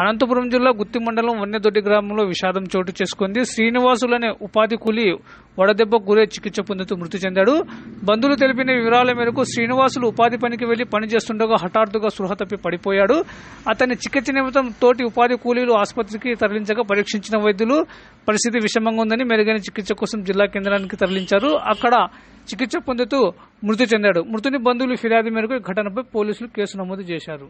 అనంతపురం జిల్లా గుత్తి మండలం వన్యదొడ్డి గ్రామంలో విషాదం చోటు చేసుకుంది శ్రీనివాసులనే ఉపాధి కూలి వడదెబ్బకు గురే చికిత్స పొందుతూ మృతి చెందాడు బంధువులు తెలిపిన వివరాల మేరకు శ్రీనివాసులు ఉపాధి పనికి వెళ్లి పనిచేస్తుండగా హఠాత్తుగా సృహ తప్పి పడిపోయాడు అతని చికిత్స నిమిత్తం తోటి ఉపాధి కూలీలు ఆసుపత్రికి తరలించగా పరీక్షించిన వైద్యులు పరిస్థితి విషమంగా ఉందని మెరుగైన చికిత్స కోసం జిల్లా కేంద్రానికి తరలించారు అక్కడ చికిత్స పొందుతూ మృతి చెందాడు మృతుని బంధువులు ఫిర్యాదు మేరకు ఘటనపై పోలీసులు కేసు నమోదు చేశారు